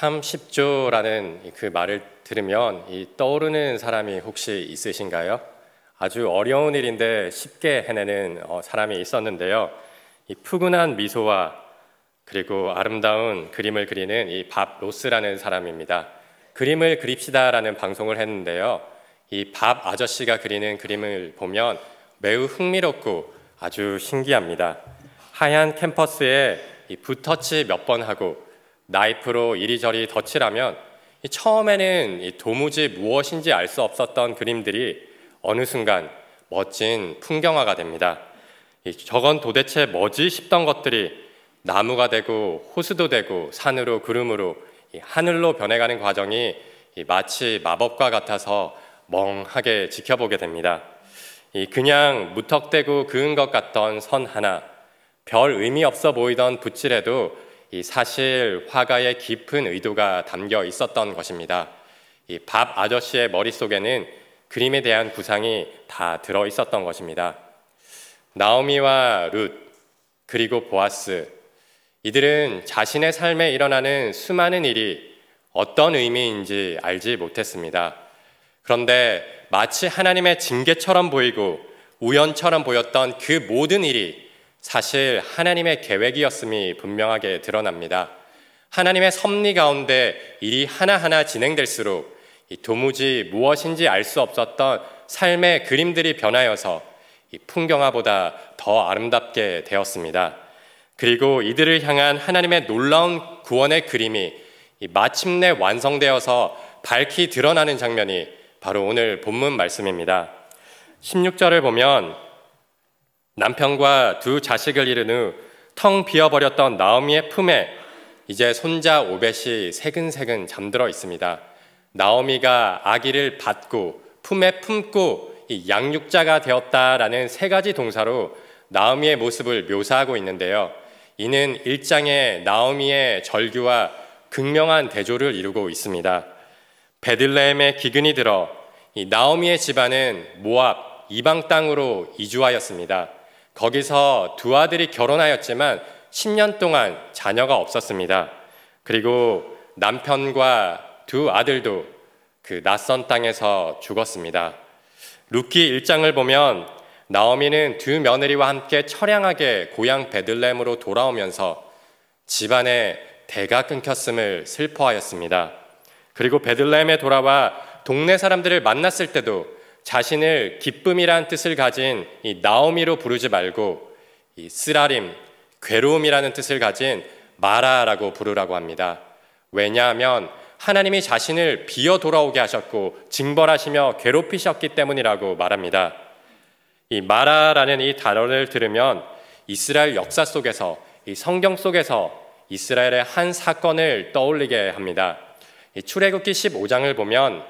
3 0조라는그 말을 들으면 떠오르는 사람이 혹시 있으신가요? 아주 어려운 일인데 쉽게 해내는 어, 사람이 있었는데요. 이 푸근한 미소와 그리고 아름다운 그림을 그리는 이 밥 로스라는 사람입니다. 그림을 그립시다라는 방송을 했는데요. 이 밥 아저씨가 그리는 그림을 보면 매우 흥미롭고 아주 신기합니다. 하얀 캠퍼스에 이 붓터치 몇 번 하고 나이프로 이리저리 덧칠하면 처음에는 도무지 무엇인지 알 수 없었던 그림들이 어느 순간 멋진 풍경화가 됩니다. 저건 도대체 뭐지 싶던 것들이 나무가 되고 호수도 되고 산으로 구름으로 하늘로 변해가는 과정이 마치 마법과 같아서 멍하게 지켜보게 됩니다. 그냥 무턱대고 그은 것 같던 선 하나, 별 의미 없어 보이던 붓질에도 이 사실 화가의 깊은 의도가 담겨 있었던 것입니다. 이 밥 아저씨의 머릿속에는 그림에 대한 구상이 다 들어 있었던 것입니다. 나오미와 룻 그리고 보아스 이들은 자신의 삶에 일어나는 수많은 일이 어떤 의미인지 알지 못했습니다. 그런데 마치 하나님의 징계처럼 보이고 우연처럼 보였던 그 모든 일이 사실 하나님의 계획이었음이 분명하게 드러납니다. 하나님의 섭리 가운데 일이 하나하나 진행될수록 도무지 무엇인지 알 수 없었던 삶의 그림들이 변하여서 풍경화보다 더 아름답게 되었습니다. 그리고 이들을 향한 하나님의 놀라운 구원의 그림이 마침내 완성되어서 밝히 드러나는 장면이 바로 오늘 본문 말씀입니다. 16절을 보면 남편과 두 자식을 잃은 후 텅 비어버렸던 나오미의 품에 이제 손자 오벳이 새근새근 잠들어 있습니다. 나오미가 아기를 받고 품에 품고 양육자가 되었다라는 세 가지 동사로 나오미의 모습을 묘사하고 있는데요. 이는 일장의 나오미의 절규와 극명한 대조를 이루고 있습니다. 베들레헴의 기근이 들어 나오미의 집안은 모압 이방 땅으로 이주하였습니다. 거기서 두 아들이 결혼하였지만 10년 동안 자녀가 없었습니다. 그리고 남편과 두 아들도 그 낯선 땅에서 죽었습니다. 루키 1장을 보면 나오미는 두 며느리와 함께 처량하게 고향 베들렘으로 돌아오면서 집안의 대가 끊겼음을 슬퍼하였습니다. 그리고 베들렘에 돌아와 동네 사람들을 만났을 때도 자신을 기쁨이란 뜻을 가진 이 나오미로 부르지 말고 이 쓰라림, 괴로움이라는 뜻을 가진 마라라고 부르라고 합니다. 왜냐하면 하나님이 자신을 비어 돌아오게 하셨고 징벌하시며 괴롭히셨기 때문이라고 말합니다. 이 마라라는 이 단어를 들으면 이스라엘 역사 속에서 이 성경 속에서 이스라엘의 한 사건을 떠올리게 합니다. 출애굽기 15장을 보면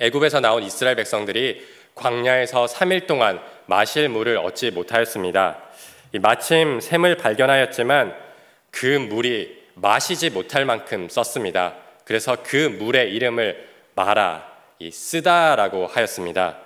애굽에서 나온 이스라엘 백성들이 광야에서 3일 동안 마실 물을 얻지 못하였습니다. 마침 샘을 발견하였지만 그 물이 마시지 못할 만큼 썼습니다. 그래서 그 물의 이름을 마라, 쓰다라고 하였습니다.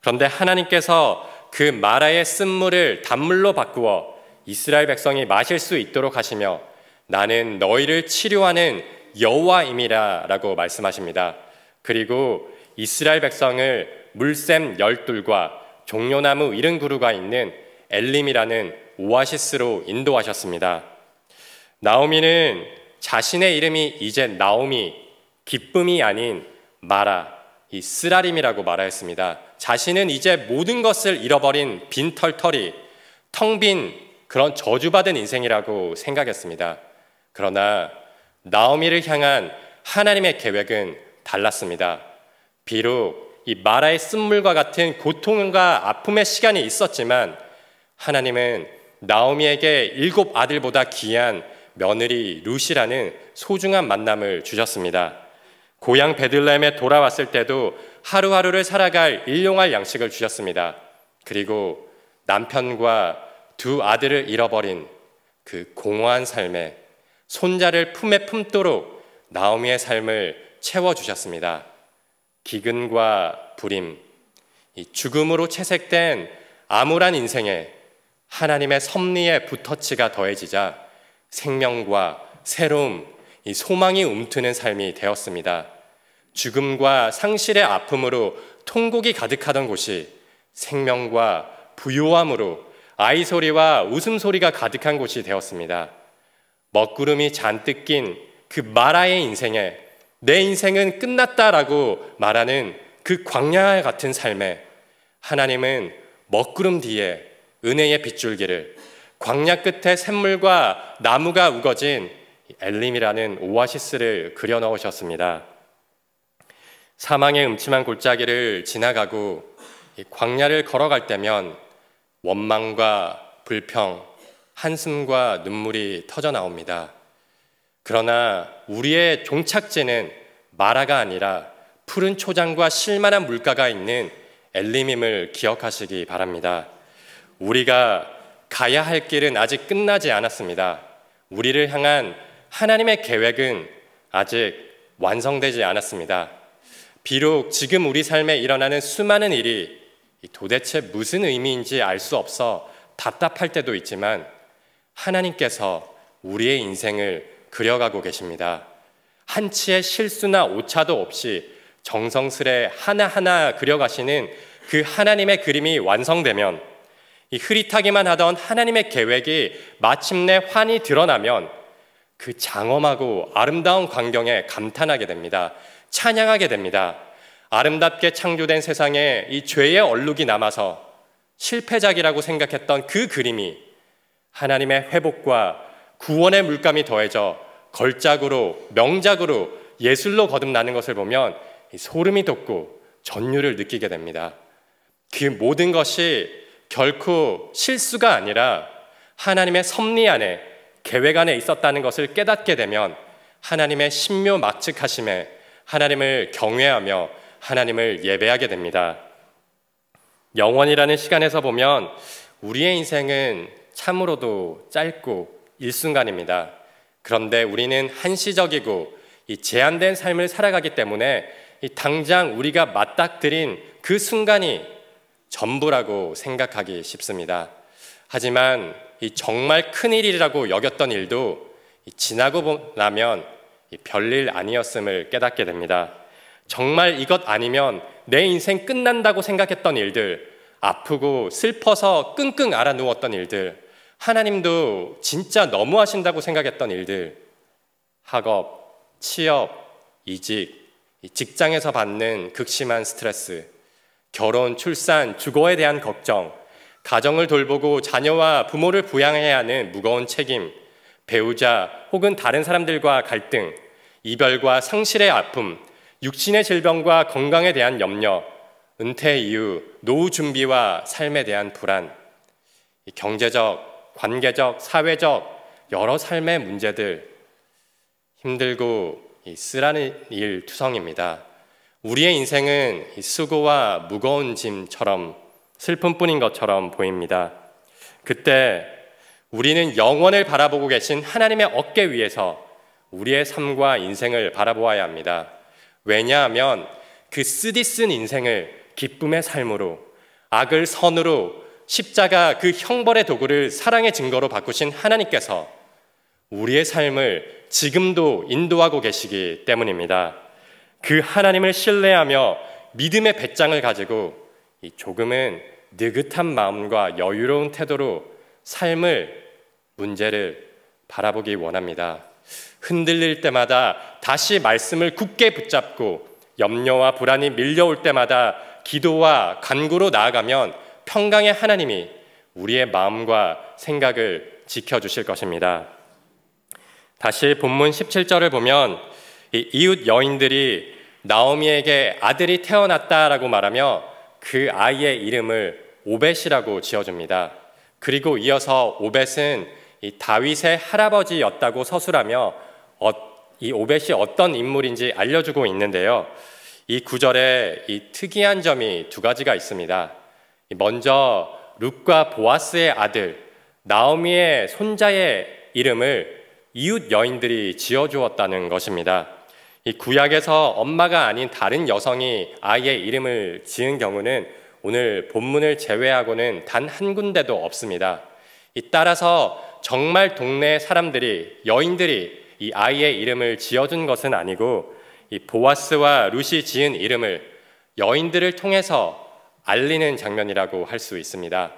그런데 하나님께서 그 마라의 쓴물을 단물로 바꾸어 이스라엘 백성이 마실 수 있도록 하시며 나는 너희를 치료하는 여호와임이라라고 말씀하십니다. 그리고 이스라엘 백성을 물샘 열둘과 종려나무 이른 그루가 있는 엘림이라는 오아시스로 인도하셨습니다. 나오미는 자신의 이름이 이제 나오미, 기쁨이 아닌 마라, 이 쓰라림이라고 말하였습니다. 자신은 이제 모든 것을 잃어버린 빈털털이 텅 빈 그런 저주받은 인생이라고 생각했습니다. 그러나 나오미를 향한 하나님의 계획은 달랐습니다. 비록 이 마라의 쓴물과 같은 고통과 아픔의 시간이 있었지만 하나님은 나오미에게 일곱 아들보다 귀한 며느리 루시라는 소중한 만남을 주셨습니다. 고향 베들레헴에 돌아왔을 때도 하루하루를 살아갈 일용할 양식을 주셨습니다. 그리고 남편과 두 아들을 잃어버린 그 공허한 삶에 손자를 품에 품도록 나오미의 삶을 채워 주셨습니다. 기근과 불임, 죽음으로 채색된 암울한 인생에 하나님의 섭리의 붙터치가 더해지자 생명과 새로움, 소망이 움트는 삶이 되었습니다. 죽음과 상실의 아픔으로 통곡이 가득하던 곳이 생명과 부요함으로 아이소리와 웃음소리가 가득한 곳이 되었습니다. 먹구름이 잔뜩 낀 그 마라의 인생에 내 인생은 끝났다라고 말하는 그 광야 같은 삶에 하나님은 먹구름 뒤에 은혜의 빗줄기를 광야 끝에 샘물과 나무가 우거진 엘림이라는 오아시스를 그려 넣으셨습니다. 사망의 음침한 골짜기를 지나가고 광야를 걸어갈 때면 원망과 불평, 한숨과 눈물이 터져 나옵니다. 그러나 우리의 종착지는 마라가 아니라 푸른 초장과 실만한 물가가 있는 엘리임을 기억하시기 바랍니다. 우리가 가야 할 길은 아직 끝나지 않았습니다. 우리를 향한 하나님의 계획은 아직 완성되지 않았습니다. 비록 지금 우리 삶에 일어나는 수많은 일이 도대체 무슨 의미인지 알 수 없어 답답할 때도 있지만 하나님께서 우리의 인생을 그려가고 계십니다. 한치의 실수나 오차도 없이 정성스레 하나하나 그려가시는 그 하나님의 그림이 완성되면 이 흐릿하기만 하던 하나님의 계획이 마침내 환히 드러나면 그 장엄하고 아름다운 광경에 감탄하게 됩니다. 찬양하게 됩니다. 아름답게 창조된 세상에 이 죄의 얼룩이 남아서 실패작이라고 생각했던 그 그림이 하나님의 회복과 구원의 물감이 더해져 걸작으로 명작으로 예술로 거듭나는 것을 보면 소름이 돋고 전율을 느끼게 됩니다. 그 모든 것이 결코 실수가 아니라 하나님의 섭리 안에 계획 안에 있었다는 것을 깨닫게 되면 하나님의 신묘 막측하심에 하나님을 경외하며 하나님을 예배하게 됩니다. 영원이라는 시간에서 보면 우리의 인생은 참으로도 짧고 일순간입니다. 그런데 우리는 한시적이고 이 제한된 삶을 살아가기 때문에 당장 우리가 맞닥뜨린 그 순간이 전부라고 생각하기 쉽습니다. 하지만 이 정말 큰 일이라고 여겼던 일도 지나고 나면 별일 아니었음을 깨닫게 됩니다. 정말 이것 아니면 내 인생 끝난다고 생각했던 일들, 아프고 슬퍼서 끙끙 앓아 누웠던 일들, 하나님도 진짜 너무하신다고 생각했던 일들, 학업, 취업, 이직, 직장에서 받는 극심한 스트레스, 결혼, 출산, 주거에 대한 걱정, 가정을 돌보고 자녀와 부모를 부양해야 하는 무거운 책임, 배우자 혹은 다른 사람들과 갈등, 이별과 상실의 아픔, 육신의 질병과 건강에 대한 염려, 은퇴 이후 노후 준비와 삶에 대한 불안, 경제적, 관계적, 사회적 여러 삶의 문제들 힘들고 쓰라는 일 투성입니다. 우리의 인생은 수고와 무거운 짐처럼 슬픔뿐인 것처럼 보입니다. 그때 우리는 영원을 바라보고 계신 하나님의 어깨 위에서 우리의 삶과 인생을 바라보아야 합니다. 왜냐하면 그 쓰디쓴 인생을 기쁨의 삶으로 악을 선으로 십자가 그 형벌의 도구를 사랑의 증거로 바꾸신 하나님께서 우리의 삶을 지금도 인도하고 계시기 때문입니다. 그 하나님을 신뢰하며 믿음의 배짱을 가지고 조금은 느긋한 마음과 여유로운 태도로 삶을 문제를 바라보기 원합니다. 흔들릴 때마다 다시 말씀을 굳게 붙잡고 염려와 불안이 밀려올 때마다 기도와 간구로 나아가면 평강의 하나님이 우리의 마음과 생각을 지켜주실 것입니다. 다시 본문 17절을 보면 이웃 여인들이 나오미에게 아들이 태어났다라고 말하며 그 아이의 이름을 오벳이라고 지어줍니다. 그리고 이어서 오벳은 다윗의 할아버지였다고 서술하며 어, 이 오벳이 어떤 인물인지 알려주고 있는데요. 이 구절에 이 특이한 점이 두 가지가 있습니다. 먼저 룻과 보아스의 아들 나오미의 손자의 이름을 이웃 여인들이 지어 주었다는 것입니다. 이 구약에서 엄마가 아닌 다른 여성이 아이의 이름을 지은 경우는 오늘 본문을 제외하고는 단 한 군데도 없습니다. 따라서 정말 동네 사람들이 여인들이 이 아이의 이름을 지어준 것은 아니고 이 보아스와 루시 지은 이름을 여인들을 통해서 알리는 장면이라고 할 수 있습니다.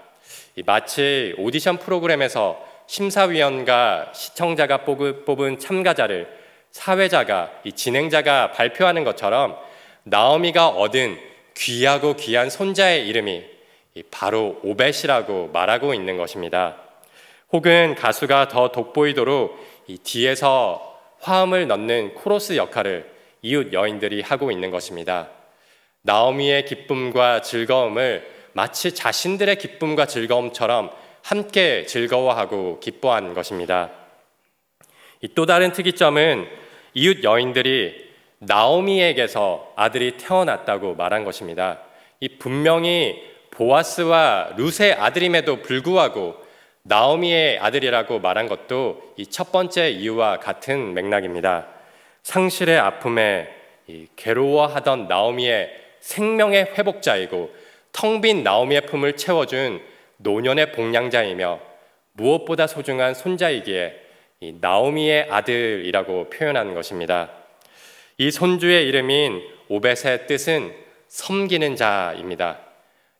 마치 오디션 프로그램에서 심사위원과 시청자가 뽑은 참가자를 사회자가 진행자가 발표하는 것처럼 나오미가 얻은 귀하고 귀한 손자의 이름이 바로 오벳이라고 말하고 있는 것입니다. 혹은 가수가 더 돋보이도록 뒤에서 화음을 넣는 코러스 역할을 이웃 여인들이 하고 있는 것입니다. 나오미의 기쁨과 즐거움을 마치 자신들의 기쁨과 즐거움처럼 함께 즐거워하고 기뻐한 것입니다. 또 다른 특이점은 이웃 여인들이 나오미에게서 아들이 태어났다고 말한 것입니다. 이 분명히 보아스와 룻의 아들임에도 불구하고 나오미의 아들이라고 말한 것도 이 첫 번째 이유와 같은 맥락입니다. 상실의 아픔에 괴로워하던 나오미의 생명의 회복자이고 텅 빈 나오미의 품을 채워준 노년의 복량자이며 무엇보다 소중한 손자이기에 나오미의 아들이라고 표현하는 것입니다. 이 손주의 이름인 오벳의 뜻은 섬기는 자입니다.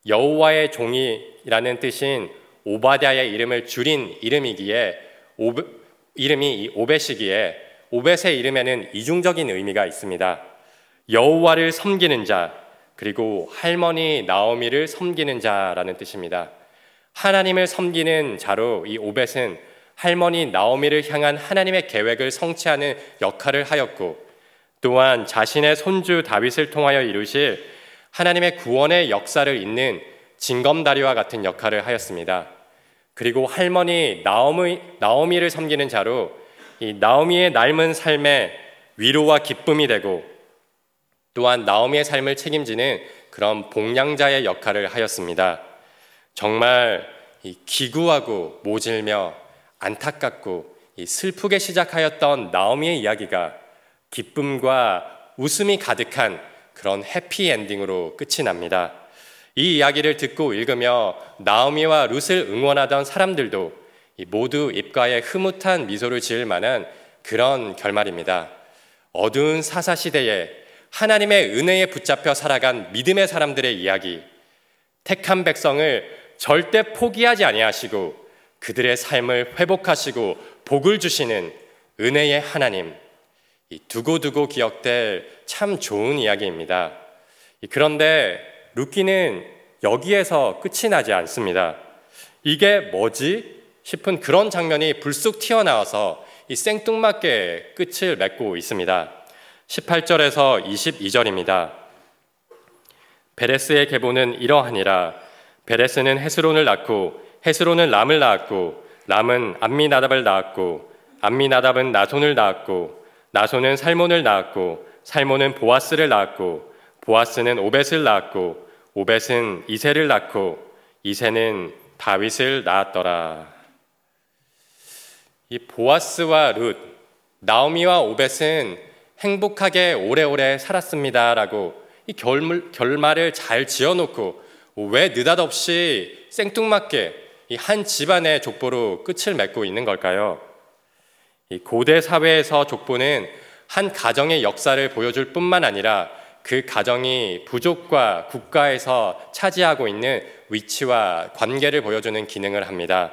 여호와의 종이라는 뜻인 오바댜의 이름을 줄인 이름이기에 오베, 이름이 오벳이기에 오벳의 이름에는 이중적인 의미가 있습니다. 여호와를 섬기는 자, 그리고 할머니 나오미를 섬기는 자라는 뜻입니다. 하나님을 섬기는 자로 이 오벳은 할머니 나오미를 향한 하나님의 계획을 성취하는 역할을 하였고 또한 자신의 손주 다윗을 통하여 이루실 하나님의 구원의 역사를 잇는 징검다리와 같은 역할을 하였습니다. 그리고 할머니 나오미, 나오미를 섬기는 자로 이 나오미의 삶은 삶에 위로와 기쁨이 되고 또한 나옴의 삶을 책임지는 그런 봉양자의 역할을 하였습니다. 정말 기구하고 모질며 안타깝고 슬프게 시작하였던 나오의 이야기가 기쁨과 웃음이 가득한 그런 해피엔딩으로 끝이 납니다. 이 이야기를 듣고 읽으며 나오미와 룻을 응원하던 사람들도 모두 입가에 흐뭇한 미소를 지을 만한 그런 결말입니다. 어두운 사사시대에 하나님의 은혜에 붙잡혀 살아간 믿음의 사람들의 이야기, 택한 백성을 절대 포기하지 아니하시고 그들의 삶을 회복하시고 복을 주시는 은혜의 하나님. 두고두고 기억될 참 좋은 이야기입니다. 그런데 루키는 여기에서 끝이 나지 않습니다. 이게 뭐지? 싶은 그런 장면이 불쑥 튀어나와서 이 생뚱맞게 끝을 맺고 있습니다. 18절에서 22절입니다. 베레스의 계보는 이러하니라 베레스는 헤스론을 낳고 헤스론은 람을 낳았고 람은 암미나답을 낳았고 암미나답은 나손을 낳았고 나손은 살몬을 낳았고 살몬은 보아스를 낳았고 보아스는 오벳을 낳았고 오벳은 이세를 낳고 이세는 다윗을 낳았더라. 이 보아스와 룻, 나오미와 오벳은 행복하게 오래오래 살았습니다라고 이 결, 결말을 잘 지어놓고 왜 느닷없이 생뚱맞게 이한 집안의 족보로 끝을 맺고 있는 걸까요? 이 고대 사회에서 족보는 한 가정의 역사를 보여줄 뿐만 아니라 그 가정이 부족과 국가에서 차지하고 있는 위치와 관계를 보여주는 기능을 합니다.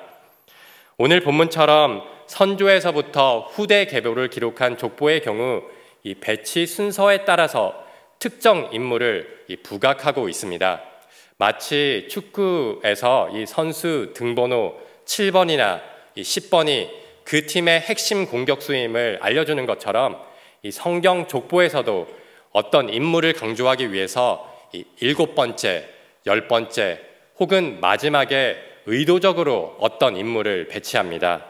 오늘 본문처럼 선조에서부터 후대 계보를 기록한 족보의 경우 이 배치 순서에 따라서 특정 인물을 부각하고 있습니다. 마치 축구에서 이 선수 등번호 7번이나 10번이 그 팀의 핵심 공격수임을 알려주는 것처럼 이 성경 족보에서도 어떤 인물을 강조하기 위해서 이 일곱 번째, 열 번째 혹은 마지막에 의도적으로 어떤 인물을 배치합니다.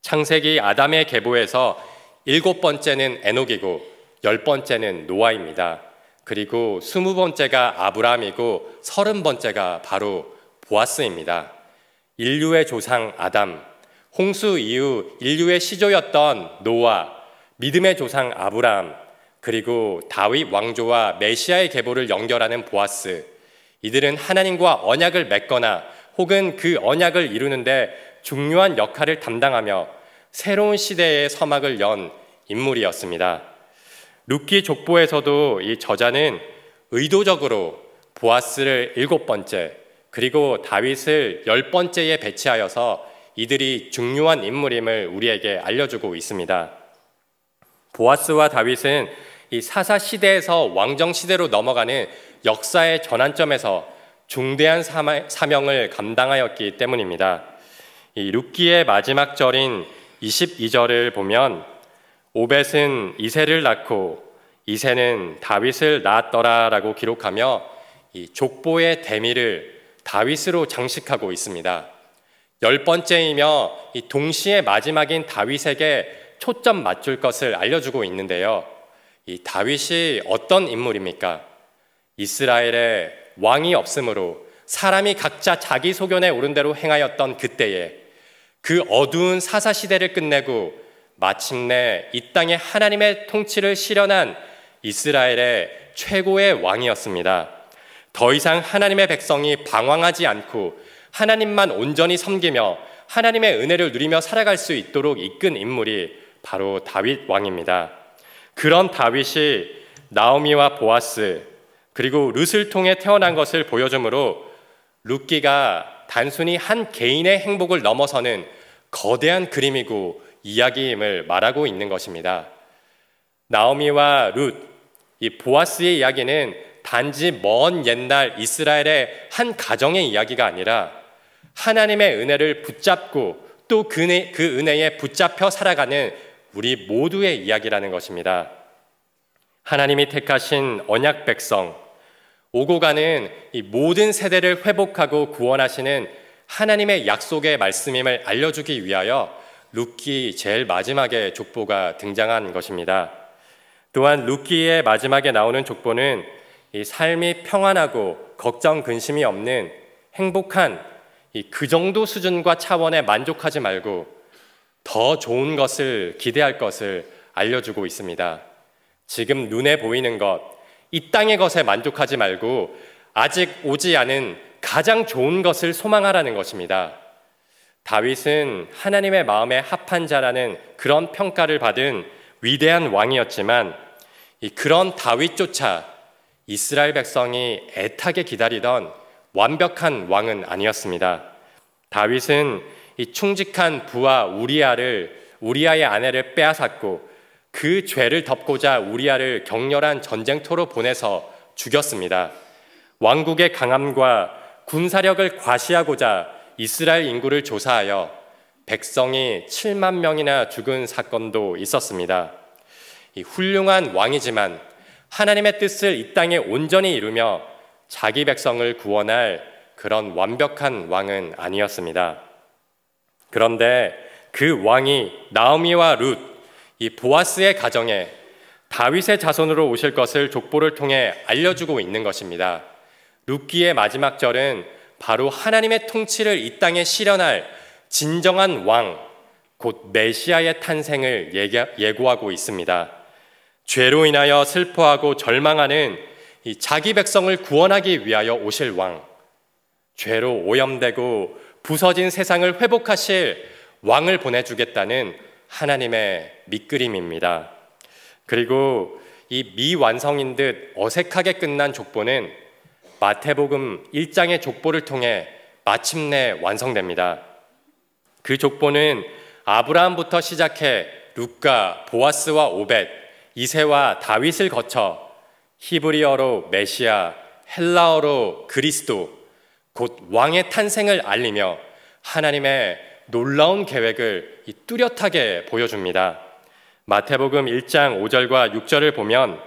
창세기 아담의 계보에서 일곱 번째는 에녹이고 열 번째는 노아입니다. 그리고 스무 번째가 아브라함이고 서른 번째가 바로 보아스입니다. 인류의 조상 아담, 홍수 이후 인류의 시조였던 노아, 믿음의 조상 아브라함, 그리고 다윗 왕조와 메시아의 계보를 연결하는 보아스. 이들은 하나님과 언약을 맺거나 혹은 그 언약을 이루는데 중요한 역할을 담당하며 새로운 시대의 서막을 연 인물이었습니다. 루키 족보에서도 이 저자는 의도적으로 보아스를 일곱 번째, 그리고 다윗을 열 번째에 배치하여서 이들이 중요한 인물임을 우리에게 알려주고 있습니다. 보아스와 다윗은 이 사사 시대에서 왕정 시대로 넘어가는 역사의 전환점에서 중대한 사명을 감당하였기 때문입니다. 이 룻기의 마지막 절인 22절을 보면 오벳은 이세를 낳고 이세는 다윗을 낳았더라라고 기록하며 이 족보의 대미를 다윗으로 장식하고 있습니다. 열 번째이며 동시에 마지막인 다윗에게 초점 맞출 것을 알려주고 있는데요. 이 다윗이 어떤 인물입니까? 이스라엘에 왕이 없으므로 사람이 각자 자기 소견에 오른 대로 행하였던 그때에 그 어두운 사사시대를 끝내고 마침내 이 땅에 하나님의 통치를 실현한 이스라엘의 최고의 왕이었습니다. 더 이상 하나님의 백성이 방황하지 않고 하나님만 온전히 섬기며 하나님의 은혜를 누리며 살아갈 수 있도록 이끈 인물이 바로 다윗 왕입니다. 그런 다윗이 나오미와 보아스 그리고 룻을 통해 태어난 것을 보여주므로 룻기가 단순히 한 개인의 행복을 넘어서는 거대한 그림이고 이야기임을 말하고 있는 것입니다. 나오미와 룻, 이 보아스의 이야기는 단지 먼 옛날 이스라엘의 한 가정의 이야기가 아니라 하나님의 은혜를 붙잡고 또그 그 은혜에 붙잡혀 살아가는 우리 모두의 이야기라는 것입니다. 하나님이 택하신 언약 백성, 오고 가는 이 모든 세대를 회복하고 구원하시는 하나님의 약속의 말씀임을 알려주기 위하여 루키 제일 마지막에 족보가 등장한 것입니다. 또한 룻기의 마지막에 나오는 족보는 이 삶이 평안하고 걱정 근심이 없는 행복한 이 그 정도 수준과 차원에 만족하지 말고 더 좋은 것을 기대할 것을 알려주고 있습니다. 지금 눈에 보이는 것, 이 땅의 것에 만족하지 말고 아직 오지 않은 가장 좋은 것을 소망하라는 것입니다. 다윗은 하나님의 마음에 합한 자라는 그런 평가를 받은 위대한 왕이었지만 그런 다윗조차 이스라엘 백성이 애타게 기다리던 완벽한 왕은 아니었습니다. 다윗은 이 충직한 부하 우리아를 우리아의 아내를 빼앗았고 그 죄를 덮고자 우리아를 격렬한 전쟁터로 보내서 죽였습니다. 왕국의 강함과 군사력을 과시하고자 이스라엘 인구를 조사하여 백성이 7만 명이나 죽은 사건도 있었습니다. 훌륭한 왕이지만 하나님의 뜻을 이 땅에 온전히 이루며 자기 백성을 구원할 그런 완벽한 왕은 아니었습니다. 그런데 그 왕이 나오미와 룻이 보아스의 가정에 다윗의 자손으로 오실 것을 족보를 통해 알려주고 있는 것입니다. 룻기의 마지막 절은 바로 하나님의 통치를 이 땅에 실현할 진정한 왕, 곧 메시아의 탄생을 예고하고 있습니다. 죄로 인하여 슬퍼하고 절망하는 자기 백성을 구원하기 위하여 오실 왕, 죄로 오염되고 부서진 세상을 회복하실 왕을 보내주겠다는 하나님의 밑그림입니다. 그리고 이 미완성인 듯 어색하게 끝난 족보는 마태복음 1장의 족보를 통해 마침내 완성됩니다. 그 족보는 아브라함부터 시작해 루카, 보아스와 오벳, 이세와 다윗을 거쳐 히브리어로 메시아, 헬라어로 그리스도, 곧 왕의 탄생을 알리며 하나님의 놀라운 계획을 뚜렷하게 보여줍니다. 마태복음 1장 5절과 6절을 보면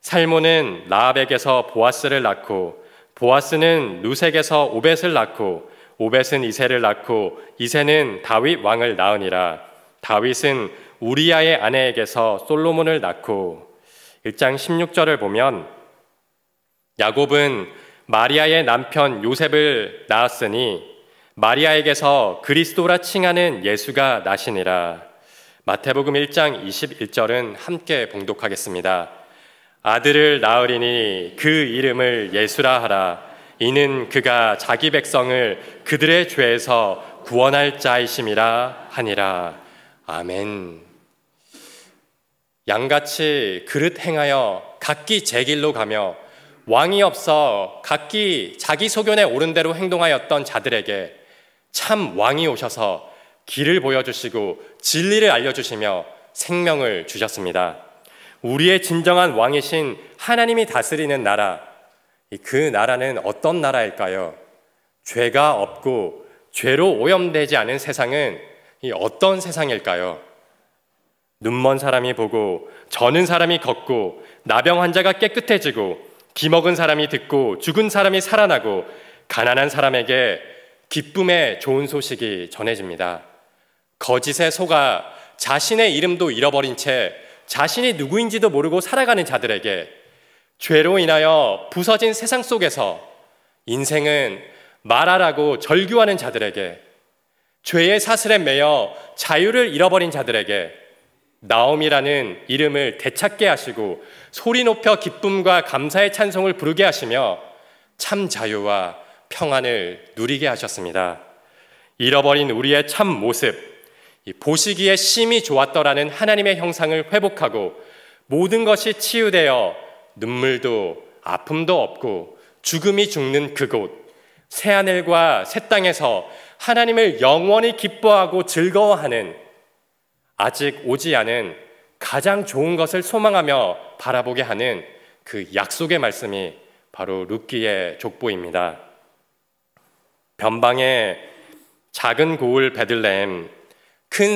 살몬은 라합에게서 보아스를 낳고 보아스는 루색에서 오벳을 낳고 오벳은 이세를 낳고 이세는 다윗 왕을 낳으니라 다윗은 우리아의 아내에게서 솔로몬을 낳고 1장 16절을 보면 야곱은 마리아의 남편 요셉을 낳았으니 마리아에게서 그리스도라 칭하는 예수가 나시니라. 마태복음 1장 21절은 함께 봉독하겠습니다. 아들을 낳으리니 그 이름을 예수라 하라. 이는 그가 자기 백성을 그들의 죄에서 구원할 자이심이라 하니라. 아멘. 양같이 그릇 행하여 각기 제 길로 가며 왕이 없어 각기 자기 소견에 오른 대로 행동하였던 자들에게 참 왕이 오셔서 길을 보여주시고 진리를 알려주시며 생명을 주셨습니다. 우리의 진정한 왕이신 하나님이 다스리는 나라, 그 나라는 어떤 나라일까요? 죄가 없고 죄로 오염되지 않은 세상은 어떤 세상일까요? 눈먼 사람이 보고, 저는 사람이 걷고, 나병 환자가 깨끗해지고, 기먹은 사람이 듣고, 죽은 사람이 살아나고, 가난한 사람에게 기쁨의 좋은 소식이 전해집니다. 거짓의 소가 자신의 이름도 잃어버린 채 자신이 누구인지도 모르고 살아가는 자들에게 죄로 인하여 부서진 세상 속에서 인생은 말하라고 절규하는 자들에게 죄의 사슬에 매여 자유를 잃어버린 자들에게 나옴이라는 이름을 되찾게 하시고 소리 높여 기쁨과 감사의 찬송을 부르게 하시며 참 자유와 평안을 누리게 하셨습니다. 잃어버린 우리의 참 모습, 보시기에 심히 좋았더라는 하나님의 형상을 회복하고 모든 것이 치유되어 눈물도 아픔도 없고 죽음이 죽는 그곳, 새하늘과 새 땅에서 하나님을 영원히 기뻐하고 즐거워하는 아직 오지 않은 가장 좋은 것을 소망하며 바라보게 하는 그 약속의 말씀이 바로 룻기의 족보입니다. 변방의 작은 고을 베들레큰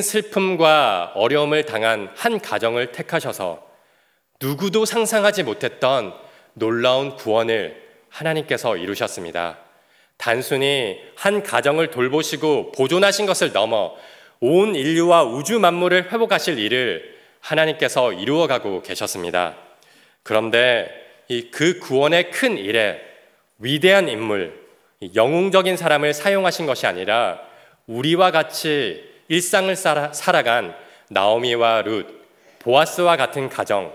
슬픔과 어려움을 당한 한 가정을 택하셔서 누구도 상상하지 못했던 놀라운 구원을 하나님께서 이루셨습니다. 단순히 한 가정을 돌보시고 보존하신 것을 넘어 온 인류와 우주 만물을 회복하실 일을 하나님께서 이루어가고 계셨습니다. 그런데 이 그 구원의 큰 일에 위대한 인물, 영웅적인 사람을 사용하신 것이 아니라 우리와 같이 일상을 살아, 살아간 나오미와 룻, 보아스와 같은 가정,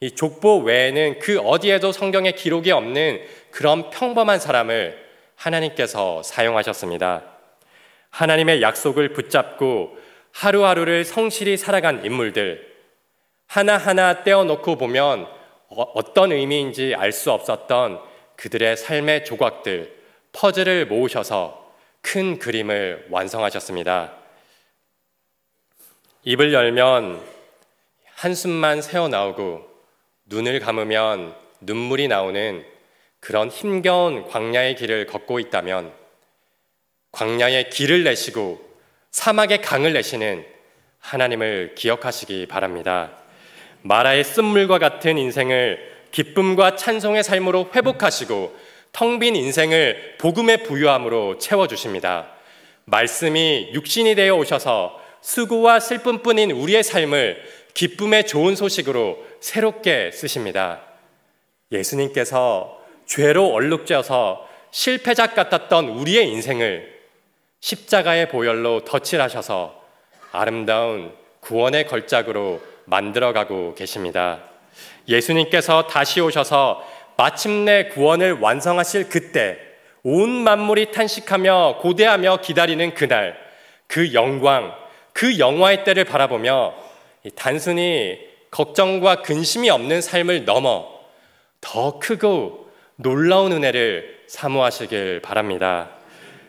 이 족보 외에는 그 어디에도 성경에 기록이 없는 그런 평범한 사람을 하나님께서 사용하셨습니다. 하나님의 약속을 붙잡고 하루하루를 성실히 살아간 인물들, 하나하나 떼어놓고 보면 어, 어떤 의미인지 알 수 없었던 그들의 삶의 조각들, 퍼즐을 모으셔서 큰 그림을 완성하셨습니다. 입을 열면 한숨만 새어 나오고 눈을 감으면 눈물이 나오는 그런 힘겨운 광야의 길을 걷고 있다면 광야의 길을 내시고 사막의 강을 내시는 하나님을 기억하시기 바랍니다. 마라의 쓴물과 같은 인생을 기쁨과 찬송의 삶으로 회복하시고 텅빈 인생을 복음의 부유함으로 채워주십니다. 말씀이 육신이 되어 오셔서 수고와 슬픔뿐인 우리의 삶을 기쁨의 좋은 소식으로 새롭게 쓰십니다. 예수님께서 죄로 얼룩져서 실패작 같았던 우리의 인생을 십자가의 보혈로 덧칠하셔서 아름다운 구원의 걸작으로 만들어가고 계십니다. 예수님께서 다시 오셔서 마침내 구원을 완성하실 그때 온 만물이 탄식하며 고대하며 기다리는 그날 그 영광, 그 영화의 때를 바라보며 단순히 걱정과 근심이 없는 삶을 넘어 더 크고 놀라운 은혜를 사모하시길 바랍니다.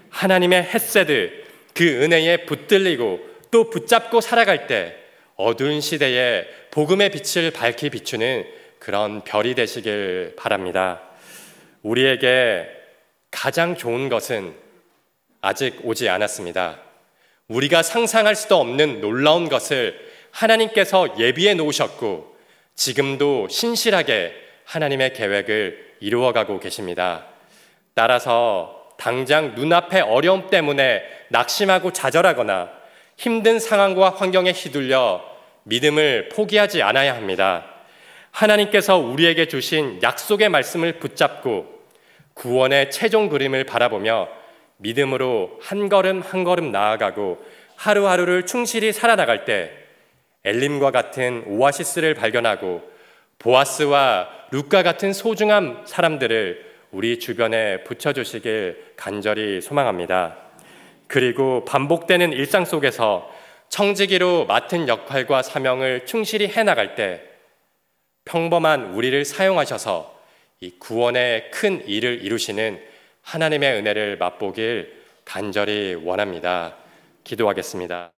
하나님의 햇새들, 그 은혜에 붙들리고 또 붙잡고 살아갈 때 어두운 시대에 복음의 빛을 밝히 비추는 그런 별이 되시길 바랍니다. 우리에게 가장 좋은 것은 아직 오지 않았습니다. 우리가 상상할 수도 없는 놀라운 것을 하나님께서 예비해 놓으셨고 지금도 신실하게 하나님의 계획을 이루어가고 계십니다. 따라서 당장 눈앞의 어려움 때문에 낙심하고 좌절하거나 힘든 상황과 환경에 휘둘려 믿음을 포기하지 않아야 합니다. 하나님께서 우리에게 주신 약속의 말씀을 붙잡고 구원의 최종 그림을 바라보며 믿음으로 한 걸음 한 걸음 나아가고 하루하루를 충실히 살아나갈 때 엘림과 같은 오아시스를 발견하고 보아스와 루카 같은 소중한 사람들을 우리 주변에 붙여주시길 간절히 소망합니다. 그리고 반복되는 일상 속에서 청지기로 맡은 역할과 사명을 충실히 해나갈 때 평범한 우리를 사용하셔서 이 구원의 큰 일을 이루시는 하나님의 은혜를 맛보길 간절히 원합니다. 기도하겠습니다.